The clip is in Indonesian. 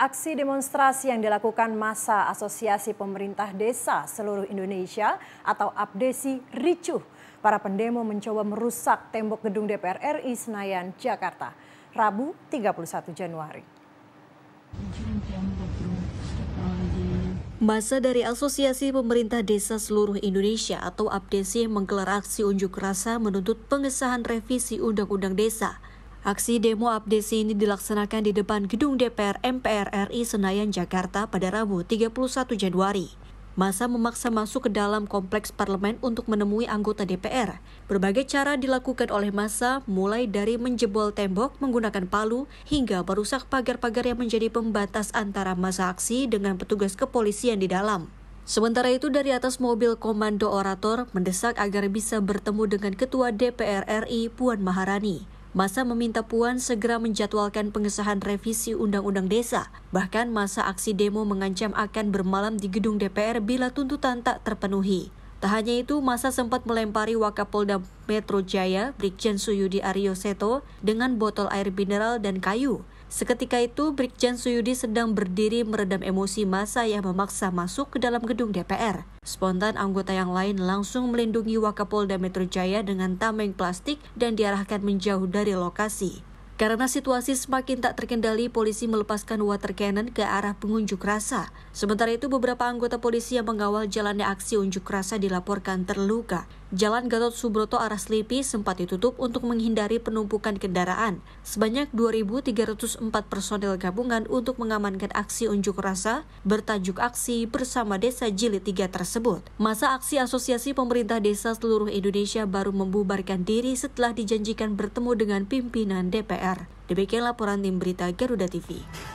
Aksi demonstrasi yang dilakukan masa Asosiasi Pemerintah Desa Seluruh Indonesia atau APDESI ricuh. Para pendemo mencoba merusak tembok gedung DPR RI Senayan, Jakarta. Rabu 31 Januari. Masa dari Asosiasi Pemerintah Desa Seluruh Indonesia atau APDESI menggelar aksi unjuk rasa menuntut pengesahan revisi Undang-Undang Desa Aksi demo abdesi ini dilaksanakan di depan gedung DPR MPR RI Senayan, Jakarta pada Rabu 31 Januari. Masa memaksa masuk ke dalam kompleks parlemen untuk menemui anggota DPR. Berbagai cara dilakukan oleh masa, mulai dari menjebol tembok menggunakan palu hingga merusak pagar-pagar yang menjadi pembatas antara masa aksi dengan petugas kepolisian di dalam. Sementara itu dari atas mobil komando orator mendesak agar bisa bertemu dengan Ketua DPR RI Puan Maharani. Masa meminta Puan segera menjadwalkan pengesahan revisi Undang-Undang Desa. Bahkan masa aksi demo mengancam akan bermalam di gedung DPR bila tuntutan tak terpenuhi. Tak hanya itu, masa sempat melempari Wakapolda Metro Jaya, Brigjen Suyudi Aryo Seto, dengan botol air mineral dan kayu. Seketika itu, Brigjen Suyudi sedang berdiri meredam emosi masa yang memaksa masuk ke dalam gedung DPR. Spontan anggota yang lain langsung melindungi Wakapolda Metro Jaya dengan tameng plastik dan diarahkan menjauh dari lokasi. Karena situasi semakin tak terkendali, polisi melepaskan water cannon ke arah pengunjuk rasa. Sementara itu, beberapa anggota polisi yang mengawal jalannya aksi unjuk rasa dilaporkan terluka. Jalan Gatot Subroto arah Slipi sempat ditutup untuk menghindari penumpukan kendaraan. Sebanyak 2.304 personil gabungan untuk mengamankan aksi unjuk rasa bertajuk aksi bersama desa jilid 3 tersebut. Masa aksi Asosiasi Pemerintah Desa Seluruh Indonesia baru membubarkan diri setelah dijanjikan bertemu dengan pimpinan DPR. Demikian laporan tim berita Garuda TV.